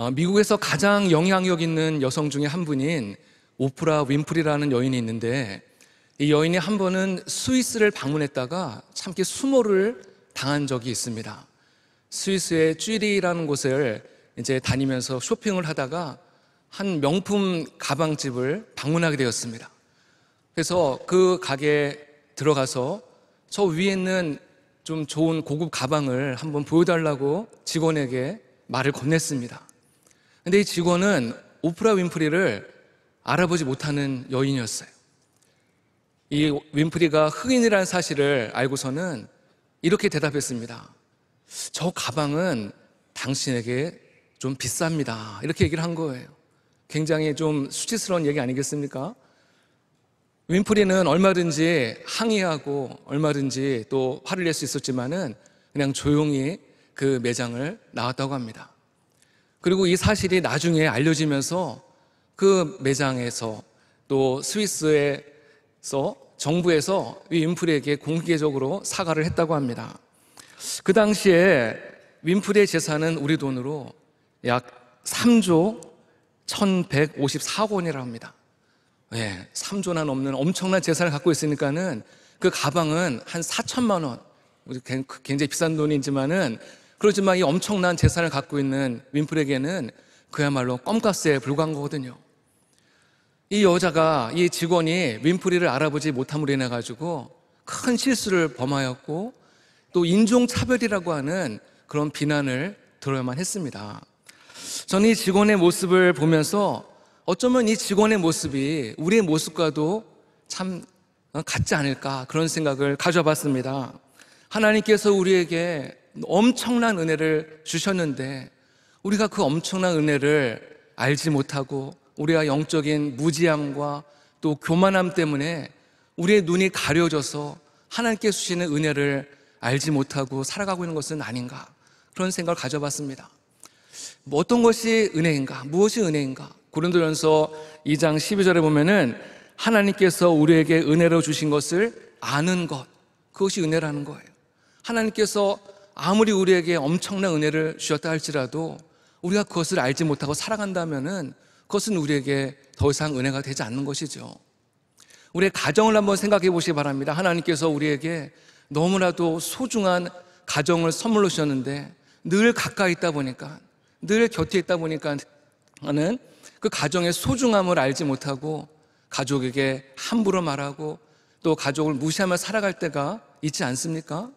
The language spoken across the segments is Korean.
어, 미국에서 가장 영향력 있는 여성 중에 한 분인 오프라 윈프리라는 여인이 있는데 이 여인이 한 번은 스위스를 방문했다가 참게 수모를 당한 적이 있습니다. 스위스의 쥐리라는 곳을 이제 다니면서 쇼핑을 하다가 한 명품 가방집을 방문하게 되었습니다. 그래서 그 가게에 들어가서 저 위에 있는 좀 좋은 고급 가방을 한번 보여달라고 직원에게 말을 건넸습니다. 근데 이 직원은 오프라 윈프리를 알아보지 못하는 여인이었어요. 이 윈프리가 흑인이라는 사실을 알고서는 이렇게 대답했습니다. 저 가방은 당신에게 좀 비쌉니다. 이렇게 얘기를 한 거예요. 굉장히 좀 수치스러운 얘기 아니겠습니까? 윈프리는 얼마든지 항의하고 얼마든지 또 화를 낼 수 있었지만은 그냥 조용히 그 매장을 나왔다고 합니다. 그리고 이 사실이 나중에 알려지면서 그 매장에서 또 스위스에서 정부에서 윈프리에게 공개적으로 사과를 했다고 합니다. 그 당시에 윈프리의 재산은 우리 돈으로 약 3조 1154억 원이라 합니다. 예, 3조나 넘는 엄청난 재산을 갖고 있으니까는 그 가방은 한 4천만 원, 굉장히 비싼 돈이지만은 그러지만 이 엄청난 재산을 갖고 있는 윈플에게는 그야말로 껌값에 불과한 거거든요. 이 여자가 이 직원이 윈프리를 알아보지 못함으로 인해 가지고 큰 실수를 범하였고 또 인종차별이라고 하는 그런 비난을 들어야만 했습니다. 저는 이 직원의 모습을 보면서 어쩌면 이 직원의 모습이 우리의 모습과도 참 어, 같지 않을까 그런 생각을 가져봤습니다. 하나님께서 우리에게 엄청난 은혜를 주셨는데 우리가 그 엄청난 은혜를 알지 못하고 우리가 영적인 무지함과 또 교만함 때문에 우리의 눈이 가려져서 하나님께 주시는 은혜를 알지 못하고 살아가고 있는 것은 아닌가 그런 생각을 가져봤습니다. 뭐 어떤 것이 은혜인가? 무엇이 은혜인가? 고린도전서 2장 12절에 보면은 하나님께서 우리에게 은혜로 주신 것을 아는 것 그것이 은혜라는 거예요. 하나님께서 아무리 우리에게 엄청난 은혜를 주셨다 할지라도 우리가 그것을 알지 못하고 살아간다면 그것은 우리에게 더 이상 은혜가 되지 않는 것이죠. 우리의 가정을 한번 생각해 보시기 바랍니다. 하나님께서 우리에게 너무나도 소중한 가정을 선물로 주셨는데 늘 가까이 있다 보니까 늘 곁에 있다 보니까 나는 그 가정의 소중함을 알지 못하고 가족에게 함부로 말하고 또 가족을 무시하며 살아갈 때가 있지 않습니까?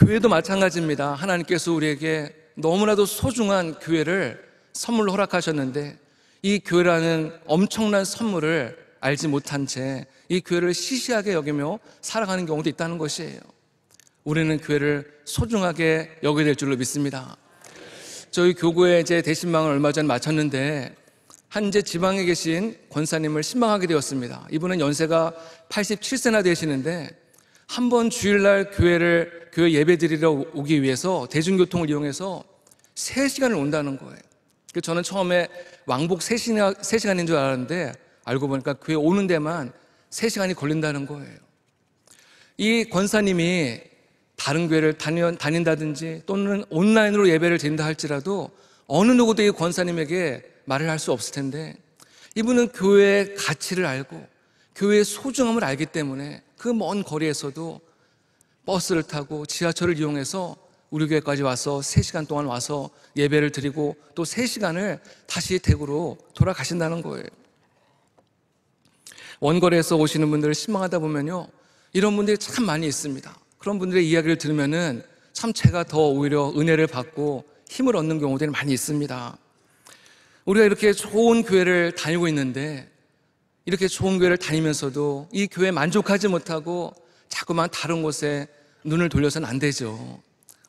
교회도 마찬가지입니다. 하나님께서 우리에게 너무나도 소중한 교회를 선물로 허락하셨는데 이 교회라는 엄청난 선물을 알지 못한 채 이 교회를 시시하게 여기며 살아가는 경우도 있다는 것이에요. 우리는 교회를 소중하게 여겨야 될 줄로 믿습니다. 저희 교구에 제 대신망을 얼마 전에 마쳤는데 한제 지방에 계신 권사님을 신망하게 되었습니다. 이분은 연세가 87세나 되시는데 한번 주일날 교회를 교회 예배 드리러 오기 위해서 대중교통을 이용해서 3시간을 온다는 거예요. 그 저는 처음에 왕복 3시간, 3시간인 줄 알았는데 알고 보니까 교회 오는 데만 3시간이 걸린다는 거예요. 이 권사님이 다른 교회를 다니, 다닌다든지 또는 온라인으로 예배를 드린다 할지라도 어느 누구도 이 권사님에게 말을 할 수 없을 텐데 이분은 교회의 가치를 알고 교회의 소중함을 알기 때문에 그먼 거리에서도 버스를 타고 지하철을 이용해서 우리 교회까지 와서 3시간 동안 와서 예배를 드리고 또 3시간을 다시 댁으로 돌아가신다는 거예요. 원거리에서 오시는 분들을 실망하다 보면요. 이런 분들이 참 많이 있습니다. 그런 분들의 이야기를 들으면은 참 제가 더 오히려 은혜를 받고 힘을 얻는 경우들이 많이 있습니다. 우리가 이렇게 좋은 교회를 다니고 있는데 이렇게 좋은 교회를 다니면서도 이 교회에 만족하지 못하고 자꾸만 다른 곳에 눈을 돌려선안 되죠.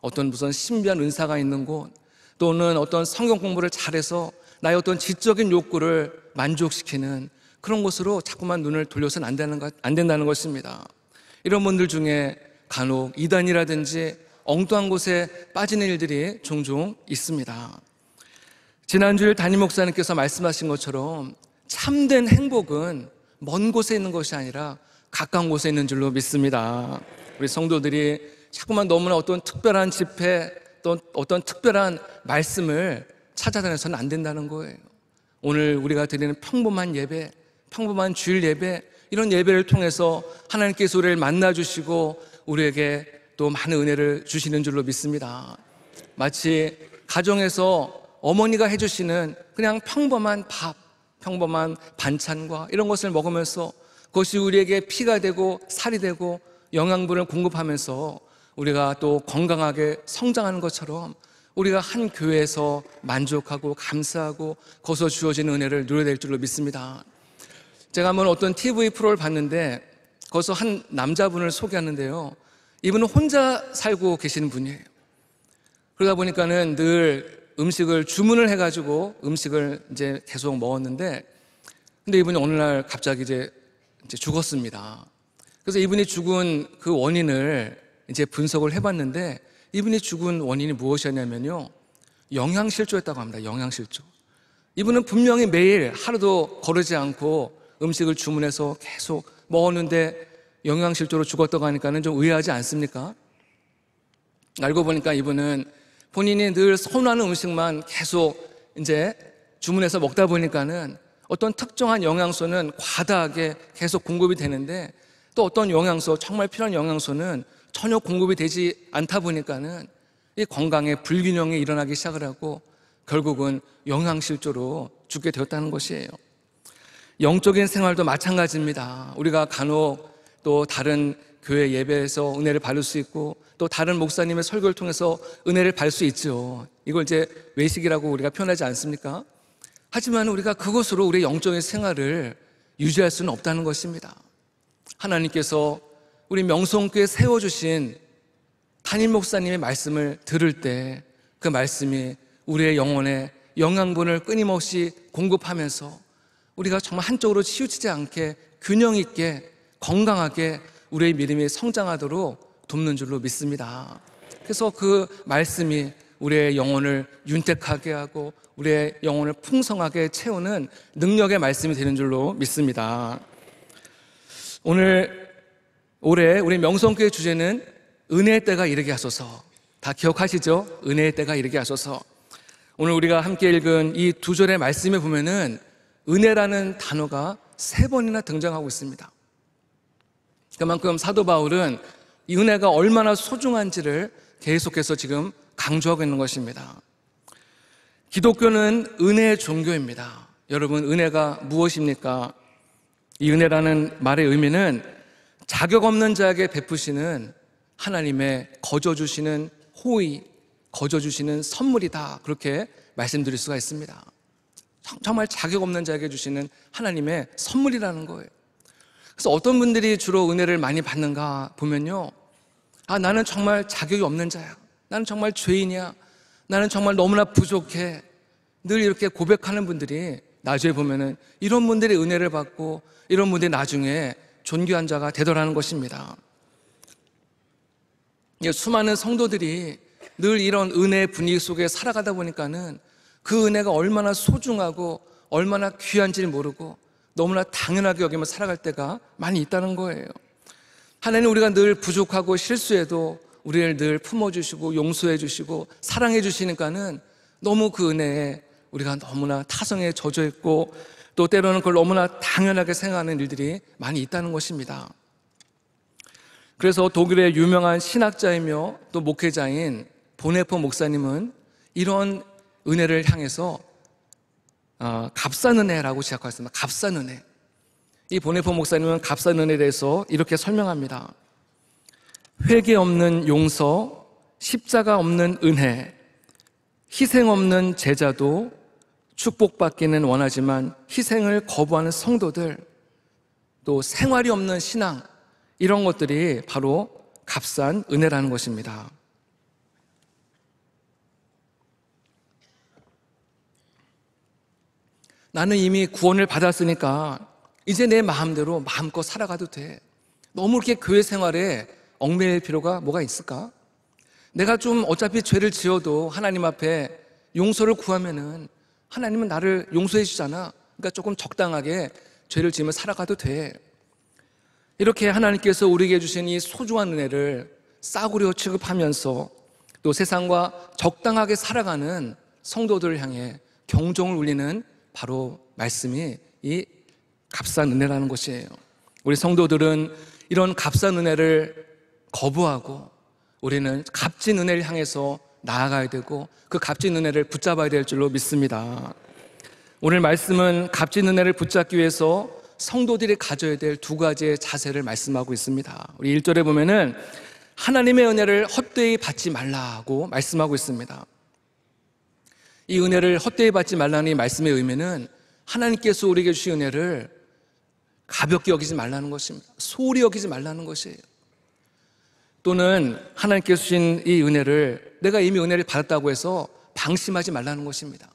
어떤 무슨 신비한 은사가 있는 곳 또는 어떤 성경 공부를 잘해서 나의 어떤 지적인 욕구를 만족시키는 그런 곳으로 자꾸만 눈을 돌려선 안, 되는 것, 안 된다는 것입니다. 이런 분들 중에 간혹 이단이라든지 엉뚱한 곳에 빠지는 일들이 종종 있습니다. 지난주에 담임 목사님께서 말씀하신 것처럼 참된 행복은 먼 곳에 있는 것이 아니라 가까운 곳에 있는 줄로 믿습니다. 우리 성도들이 자꾸만 너무나 어떤 특별한 집회, 또 어떤 특별한 말씀을 찾아다녀서는 안 된다는 거예요. 오늘 우리가 드리는 평범한 예배, 평범한 주일 예배, 이런 예배를 통해서 하나님께서 우리를 만나주시고 우리에게 또 많은 은혜를 주시는 줄로 믿습니다. 마치 가정에서 어머니가 해주시는 그냥 평범한 밥, 평범한 반찬과 이런 것을 먹으면서 그것이 우리에게 피가 되고 살이 되고 영양분을 공급하면서 우리가 또 건강하게 성장하는 것처럼 우리가 한 교회에서 만족하고 감사하고 거서 주어진 은혜를 누려야 될 줄로 믿습니다. 제가 한번 어떤 TV 프로를 봤는데 거기서 한 남자분을 소개하는데요. 이분은 혼자 살고 계시는 분이에요. 그러다 보니까는 늘 음식을 주문을 해가지고 음식을 이제 계속 먹었는데 근데 이분이 어느 날 갑자기 이제, 이제 죽었습니다. 그래서 이분이 죽은 그 원인을 이제 분석을 해봤는데 이분이 죽은 원인이 무엇이었냐면요. 영양실조였다고 합니다. 영양실조. 이분은 분명히 매일 하루도 거르지 않고 음식을 주문해서 계속 먹었는데 영양실조로 죽었다고 하니까는 좀 의아하지 않습니까? 알고 보니까 이분은 본인이 늘 선호하는 음식만 계속 이제 주문해서 먹다 보니까는 어떤 특정한 영양소는 과다하게 계속 공급이 되는데 또 어떤 영양소, 정말 필요한 영양소는 전혀 공급이 되지 않다 보니까는 이 건강에 불균형이 일어나기 시작을 하고 결국은 영양실조로 죽게 되었다는 것이에요. 영적인 생활도 마찬가지입니다. 우리가 간혹 또 다른 교회 예배에서 은혜를 받을 수 있고 또 다른 목사님의 설교를 통해서 은혜를 받을 수 있죠. 이걸 이제 외식이라고 우리가 표현하지 않습니까? 하지만 우리가 그것으로 우리의 영적인 생활을 유지할 수는 없다는 것입니다. 하나님께서 우리 명성교회 세워주신 담임 목사님의 말씀을 들을 때 그 말씀이 우리의 영혼에 영양분을 끊임없이 공급하면서 우리가 정말 한쪽으로 치우치지 않게 균형 있게 건강하게 우리의 믿음이 성장하도록 돕는 줄로 믿습니다. 그래서 그 말씀이 우리의 영혼을 윤택하게 하고 우리의 영혼을 풍성하게 채우는 능력의 말씀이 되는 줄로 믿습니다. 오늘 올해 우리 명성교회 주제는 은혜의 때가 이르게 하소서. 다 기억하시죠? 은혜의 때가 이르게 하소서. 오늘 우리가 함께 읽은 이 두 절의 말씀에 보면은 은혜라는 단어가 세 번이나 등장하고 있습니다. 그만큼 사도 바울은 이 은혜가 얼마나 소중한지를 계속해서 지금 강조하고 있는 것입니다. 기독교는 은혜 의 종교입니다. 여러분, 은혜가 무엇입니까? 이 은혜라는 말의 의미는 자격 없는 자에게 베푸시는 하나님의 거저 주시는 호의, 거저 주시는 선물이다. 그렇게 말씀드릴 수가 있습니다. 정말 자격 없는 자에게 주시는 하나님의 선물이라는 거예요. 그래서 어떤 분들이 주로 은혜를 많이 받는가 보면요. 아, 나는 정말 자격이 없는 자야. 나는 정말 죄인이야. 나는 정말 너무나 부족해. 늘 이렇게 고백하는 분들이 나중에 보면은 이런 분들이 은혜를 받고 이런 분들이 나중에 존귀한 자가 되더라는 것입니다. 예, 수많은 성도들이 늘 이런 은혜 의 분위기 속에 살아가다 보니까는 그 은혜가 얼마나 소중하고 얼마나 귀한지를 모르고 너무나 당연하게 여기며 살아갈 때가 많이 있다는 거예요. 하나님 우리가 늘 부족하고 실수해도 우리를 늘 품어주시고 용서해주시고 사랑해주시니까는 너무 그 은혜에 우리가 너무나 타성에 젖어 있고 또 때로는 그걸 너무나 당연하게 생각하는 일들이 많이 있다는 것입니다. 그래서 독일의 유명한 신학자이며 또 목회자인 보네포 목사님은 이런 은혜를 향해서 어, 값싼 은혜라고 시작하였습니다. 값싼 은혜. 이 보네포 목사님은 값싼 은혜에 대해서 이렇게 설명합니다. 회개 없는 용서, 십자가 없는 은혜, 희생 없는 제자도 축복받기는 원하지만 희생을 거부하는 성도들, 또 생활이 없는 신앙, 이런 것들이 바로 값싼 은혜라는 것입니다. 나는 이미 구원을 받았으니까 이제 내 마음대로 마음껏 살아가도 돼. 너무 이렇게 교회 생활에 얽매일 필요가 뭐가 있을까? 내가 좀 어차피 죄를 지어도 하나님 앞에 용서를 구하면은 하나님은 나를 용서해 주잖아. 그러니까 조금 적당하게 죄를 지으면 살아가도 돼. 이렇게 하나님께서 우리에게 주신 이 소중한 은혜를 싸구려 취급하면서 또 세상과 적당하게 살아가는 성도들을 향해 경종을 울리는 바로 말씀이 이 값싼 은혜라는 것이에요. 우리 성도들은 이런 값싼 은혜를 거부하고 우리는 값진 은혜를 향해서 나아가야 되고 그 값진 은혜를 붙잡아야 될 줄로 믿습니다. 오늘 말씀은 값진 은혜를 붙잡기 위해서 성도들이 가져야 될 두 가지의 자세를 말씀하고 있습니다. 우리 1절에 보면은 하나님의 은혜를 헛되이 받지 말라고 말씀하고 있습니다. 이 은혜를 헛되이 받지 말라는 이 말씀의 의미는 하나님께서 우리에게 주신 은혜를 가볍게 여기지 말라는 것입니다. 소홀히 여기지 말라는 것이에요. 또는 하나님께서 주신 이 은혜를 내가 이미 은혜를 받았다고 해서 방심하지 말라는 것입니다.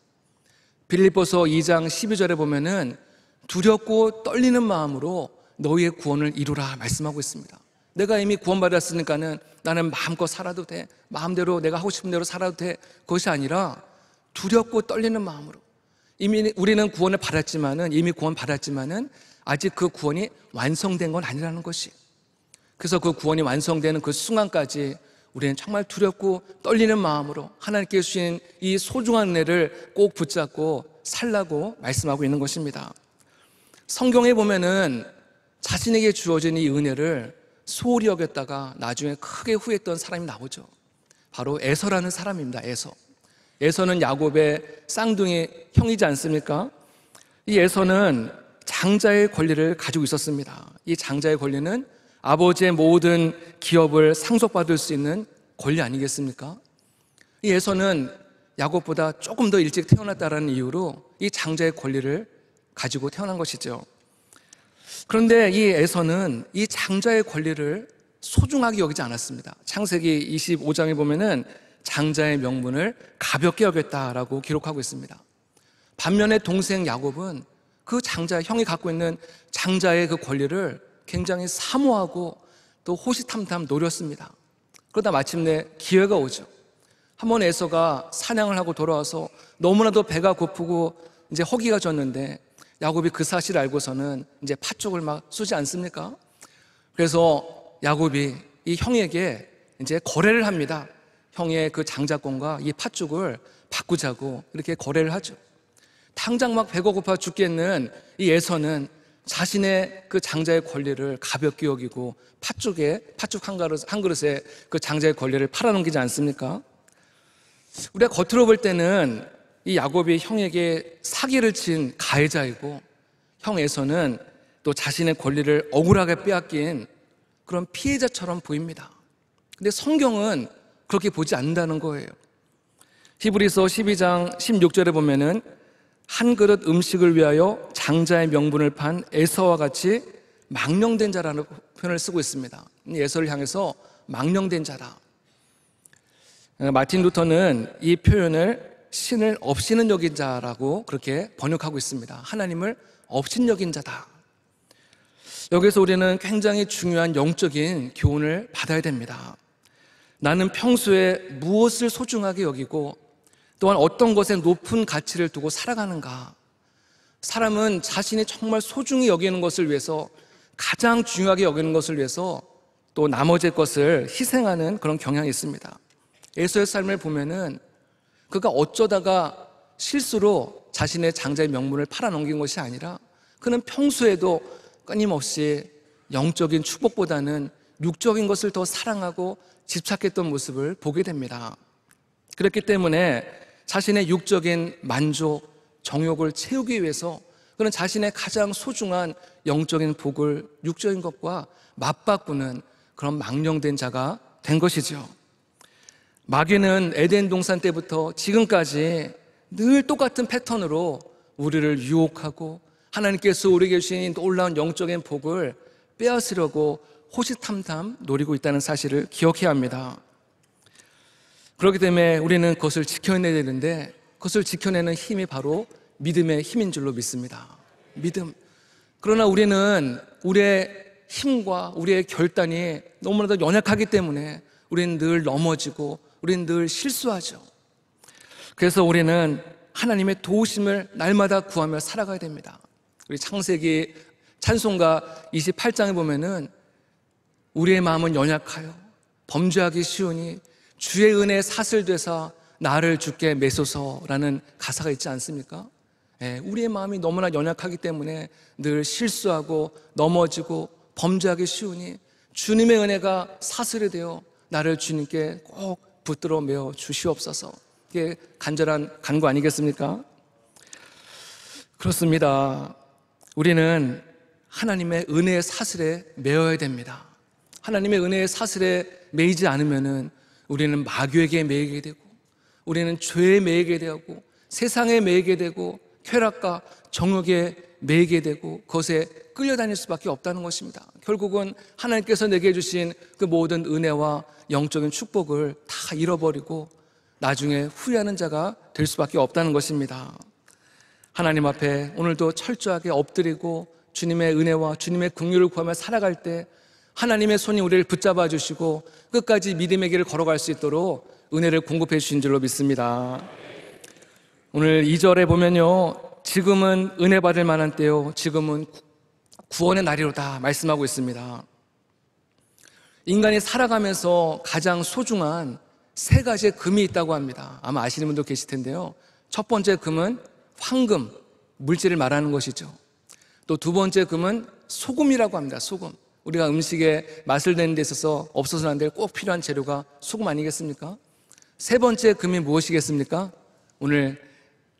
빌립보서 2장 12절에 보면은 두렵고 떨리는 마음으로 너희의 구원을 이루라 말씀하고 있습니다. 내가 이미 구원받았으니까는 나는 마음껏 살아도 돼. 마음대로 내가 하고 싶은 대로 살아도 돼. 그것이 아니라 두렵고 떨리는 마음으로 이미 우리는 구원을 받았지만은 이미 구원 받았지만은 아직 그 구원이 완성된 건 아니라는 것이. 그래서 그 구원이 완성되는 그 순간까지 우리는 정말 두렵고 떨리는 마음으로 하나님께 주신 이 소중한 은혜를 꼭 붙잡고 살라고 말씀하고 있는 것입니다. 성경에 보면은 자신에게 주어진 이 은혜를 소홀히 여겼다가 나중에 크게 후회했던 사람이 나오죠. 바로 에서라는 사람입니다. 에서. 에서는 야곱의 쌍둥이 형이지 않습니까? 이 에서는 장자의 권리를 가지고 있었습니다. 이 장자의 권리는 아버지의 모든 기업을 상속받을 수 있는 권리 아니겠습니까? 이 에서는 야곱보다 조금 더 일찍 태어났다라는 이유로 이 장자의 권리를 가지고 태어난 것이죠. 그런데 이 에서는 이 장자의 권리를 소중하게 여기지 않았습니다. 창세기 25장에 보면은 장자의 명분을 가볍게 여겼다라고 기록하고 있습니다. 반면에 동생 야곱은 그 장자, 형이 갖고 있는 장자의 그 권리를 굉장히 사모하고 또 호시탐탐 노렸습니다. 그러다 마침내 기회가 오죠. 한번 에서가 사냥을 하고 돌아와서 너무나도 배가 고프고 이제 허기가 졌는데 야곱이 그 사실을 알고서는 이제 팥죽을 막 쏘지 않습니까? 그래서 야곱이 이 형에게 이제 거래를 합니다. 형의 그 장자권과 이 팥죽을 바꾸자고 이렇게 거래를 하죠. 당장 막 배고파 죽겠는 이 예서는 자신의 그 장자의 권리를 가볍게 여기고 팥죽에 팥죽 한 그릇 한 그릇에 그 장자의 권리를 팔아넘기지 않습니까? 우리가 겉으로 볼 때는 이 야곱이 형에게 사기를 친 가해자이고 형에서는 또 자신의 권리를 억울하게 빼앗긴 그런 피해자처럼 보입니다. 근데 성경은 그렇게 보지 않는다는 거예요. 히브리서 12장 16절에 보면은 한 그릇 음식을 위하여 장자의 명분을 판 에서와 같이 망령된 자라는 표현을 쓰고 있습니다. 에서를 향해서 망령된 자라. 어, 마틴 루터는 이 표현을 신을 없이는 여긴 자라고 그렇게 번역하고 있습니다. 하나님을 없인 여긴 자다. 여기서 우리는 굉장히 중요한 영적인 교훈을 받아야 됩니다. 나는 평소에 무엇을 소중하게 여기고 또한 어떤 것에 높은 가치를 두고 살아가는가. 사람은 자신이 정말 소중히 여기는 것을 위해서 가장 중요하게 여기는 것을 위해서 또 나머지 것을 희생하는 그런 경향이 있습니다. 에서의 삶을 보면은 그가 어쩌다가 실수로 자신의 장자의 명분을 팔아넘긴 것이 아니라 그는 평소에도 끊임없이 영적인 축복보다는 육적인 것을 더 사랑하고 집착했던 모습을 보게 됩니다. 그렇기 때문에 자신의 육적인 만족, 정욕을 채우기 위해서 그는 자신의 가장 소중한 영적인 복을 육적인 것과 맞바꾸는 그런 망령된 자가 된 것이죠. 마귀는 에덴 동산 때부터 지금까지 늘 똑같은 패턴으로 우리를 유혹하고 하나님께서 우리에게 주신 놀라운 영적인 복을 빼앗으려고 호시탐탐 노리고 있다는 사실을 기억해야 합니다. 그렇기 때문에 우리는 그것을 지켜내야 되는데 그것을 지켜내는 힘이 바로 믿음의 힘인 줄로 믿습니다. 믿음. 그러나 우리는 우리의 힘과 우리의 결단이 너무나도 연약하기 때문에 우리는 늘 넘어지고 우리는 늘 실수하죠. 그래서 우리는 하나님의 도우심을 날마다 구하며 살아가야 됩니다. 우리 창세기 찬송가 28장에 보면은 우리의 마음은 연약하여 범죄하기 쉬우니 주의 은혜 사슬되사 나를 주께 매소서라는 가사가 있지 않습니까? 예, 우리의 마음이 너무나 연약하기 때문에 늘 실수하고 넘어지고 범죄하기 쉬우니 주님의 은혜가 사슬이 되어 나를 주님께 꼭 붙들어 메어 주시옵소서. 이게 간절한 간구 아니겠습니까? 그렇습니다. 우리는 하나님의 은혜의 사슬에 매어야 됩니다. 하나님의 은혜의 사슬에 매이지 않으면은 우리는 마귀에게 매이게 되고 우리는 죄에 매이게 되고 세상에 매이게 되고 쾌락과 정욕에 매이게 되고 그것에 끌려다닐 수밖에 없다는 것입니다. 결국은 하나님께서 내게 주신 그 모든 은혜와 영적인 축복을 다 잃어버리고 나중에 후회하는 자가 될 수밖에 없다는 것입니다. 하나님 앞에 오늘도 철저하게 엎드리고 주님의 은혜와 주님의 긍휼을 구하며 살아갈 때 하나님의 손이 우리를 붙잡아 주시고 끝까지 믿음의 길을 걸어갈 수 있도록 은혜를 공급해 주신 줄로 믿습니다. 오늘 2절에 보면요. 지금은 은혜 받을 만한 때요. 지금은 구원의 날이로다 말씀하고 있습니다. 인간이 살아가면서 가장 소중한 세 가지의 금이 있다고 합니다. 아마 아시는 분도 계실 텐데요. 첫 번째 금은 황금, 물질을 말하는 것이죠. 또 두 번째 금은 소금이라고 합니다. 소금. 우리가 음식에 맛을 내는 데 있어서 없어서는 안 될 꼭 필요한 재료가 소금 아니겠습니까? 세 번째 금이 무엇이겠습니까? 오늘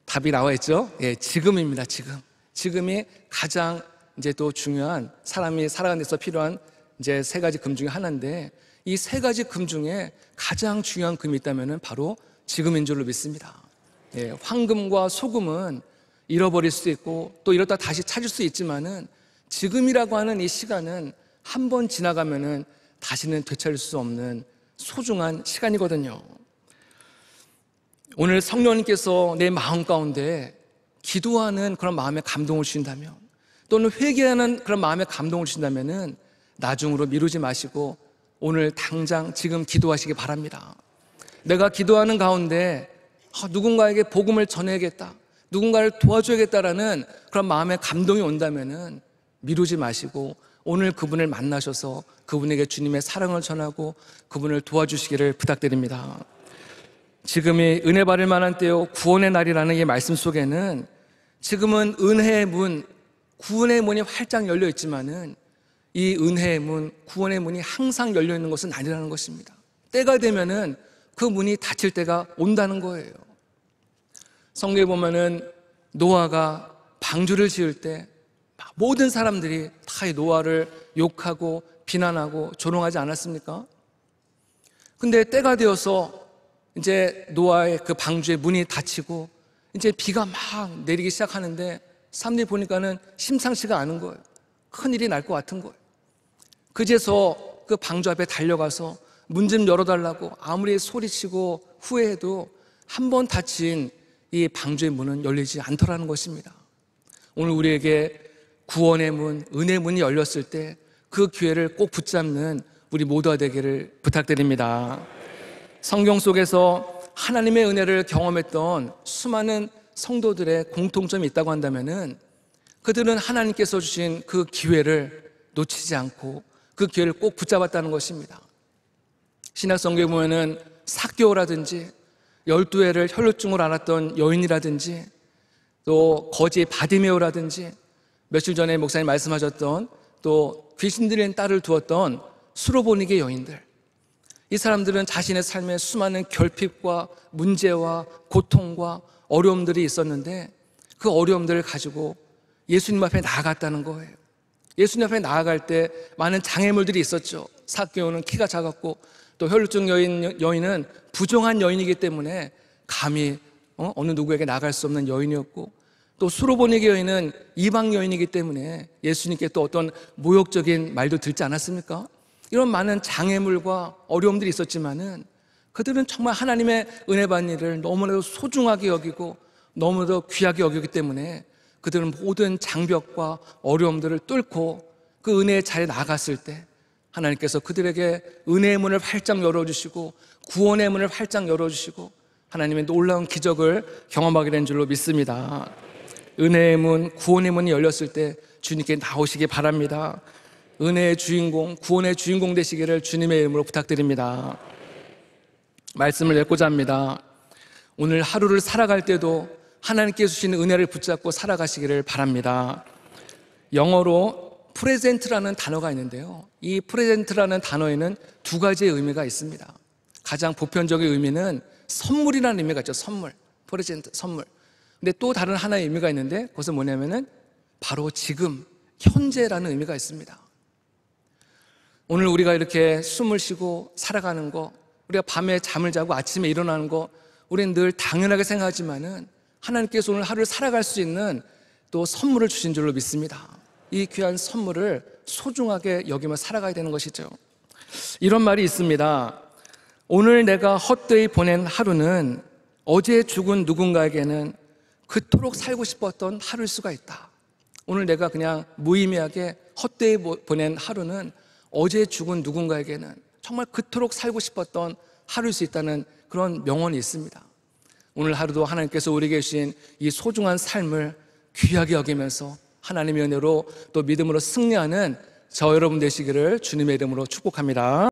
답이 나와 있죠? 예, 지금입니다. 지금. 지금이 가장 이제 또 중요한 사람이 살아가는 데서 필요한 이제 세 가지 금 중에 하나인데 이 세 가지 금 중에 가장 중요한 금이 있다면은 바로 지금인 줄로 믿습니다. 예, 황금과 소금은 잃어버릴 수도 있고 또 이렇다 다시 찾을 수 있지만은 지금이라고 하는 이 시간은 한번 지나가면은 다시는 되찾을 수 없는 소중한 시간이거든요. 오늘 성령님께서 내 마음 가운데 기도하는 그런 마음에 감동을 주신다면 또는 회개하는 그런 마음에 감동을 주신다면은 나중으로 미루지 마시고 오늘 당장 지금 기도하시기 바랍니다. 내가 기도하는 가운데 아, 누군가에게 복음을 전해야겠다. 누군가를 도와줘야겠다라는 그런 마음의 감동이 온다면은 미루지 마시고 오늘 그분을 만나셔서 그분에게 주님의 사랑을 전하고 그분을 도와주시기를 부탁드립니다. 지금이 은혜 받을 만한 때요 구원의 날이라는 이 말씀 속에는 지금은 은혜의 문, 구원의 문이 활짝 열려 있지만은 이 은혜의 문, 구원의 문이 항상 열려 있는 것은 아니라는 것입니다. 때가 되면은 그 문이 닫힐 때가 온다는 거예요. 성경에 보면은 노아가 방주를 지을 때 모든 사람들이 다이 노아를 욕하고 비난하고 조롱하지 않았습니까? 근데 때가 되어서 이제 노아의 그 방주의 문이 닫히고 이제 비가 막 내리기 시작하는데 사람들이 보니까는 심상치가 않은 거예요. 큰일이 날 것 같은 거예요. 그제서 그 방주 앞에 달려가서 문 좀 열어달라고 아무리 소리치고 후회해도 한 번 닫힌 이 방주의 문은 열리지 않더라는 것입니다. 오늘 우리에게 구원의 문, 은혜 문이 열렸을 때 그 기회를 꼭 붙잡는 우리 모두가 되기를 부탁드립니다. 성경 속에서 하나님의 은혜를 경험했던 수많은 성도들의 공통점이 있다고 한다면 그들은 하나님께서 주신 그 기회를 놓치지 않고 그 기회를 꼭 붙잡았다는 것입니다. 신약 성경에 보면은 사교라든지 열두 해를 혈루증으로 알았던 여인이라든지 또 거지 바디메오라든지 며칠 전에 목사님 말씀하셨던 또 귀신들인 딸을 두었던 수로보니게 여인들. 이 사람들은 자신의 삶에 수많은 결핍과 문제와 고통과 어려움들이 있었는데 그 어려움들을 가지고 예수님 앞에 나아갔다는 거예요. 예수님 앞에 나아갈 때 많은 장애물들이 있었죠. 사케오는 키가 작았고 또 혈루증 여인, 여인은 부정한 여인이기 때문에 감히 어? 어느 누구에게 나갈 수 없는 여인이었고 또 수로보니게 여인은 이방 여인이기 때문에 예수님께 또 어떤 모욕적인 말도 듣지 않았습니까? 이런 많은 장애물과 어려움들이 있었지만은 그들은 정말 하나님의 은혜 받는 일을 너무나도 소중하게 여기고 너무나도 귀하게 여기기 때문에 그들은 모든 장벽과 어려움들을 뚫고 그 은혜의 자리에 나갔을 때 하나님께서 그들에게 은혜의 문을 활짝 열어주시고 구원의 문을 활짝 열어주시고 하나님의 놀라운 기적을 경험하게 된 줄로 믿습니다. 은혜의 문, 구원의 문이 열렸을 때 주님께 나오시기 바랍니다. 은혜의 주인공, 구원의 주인공 되시기를 주님의 이름으로 부탁드립니다. 말씀을 읽고자 합니다. 오늘 하루를 살아갈 때도 하나님께 주신 은혜를 붙잡고 살아가시기를 바랍니다. 영어로 프레젠트라는 단어가 있는데요. 이 프레젠트라는 단어에는 두 가지의 의미가 있습니다. 가장 보편적인 의미는 선물이라는 의미가 있죠. 선물. 프레젠트, 선물. 근데 또 다른 하나의 의미가 있는데 그것은 뭐냐면은 바로 지금 현재라는 의미가 있습니다. 오늘 우리가 이렇게 숨을 쉬고 살아가는 거, 우리가 밤에 잠을 자고 아침에 일어나는 거, 우리는 늘 당연하게 생각하지만은 하나님께서 오늘 하루를 살아갈 수 있는 또 선물을 주신 줄로 믿습니다. 이 귀한 선물을 소중하게 여기며 살아가야 되는 것이죠. 이런 말이 있습니다. 오늘 내가 헛되이 보낸 하루는 어제 죽은 누군가에게는 그토록 살고 싶었던 하루일 수가 있다. 오늘 내가 그냥 무의미하게 헛되이 보낸 하루는 어제 죽은 누군가에게는 정말 그토록 살고 싶었던 하루일 수 있다는 그런 명언이 있습니다. 오늘 하루도 하나님께서 우리에게 주신 이 소중한 삶을 귀하게 여기면서 하나님의 은혜로 또 믿음으로 승리하는 저 여러분 되시기를 주님의 이름으로 축복합니다.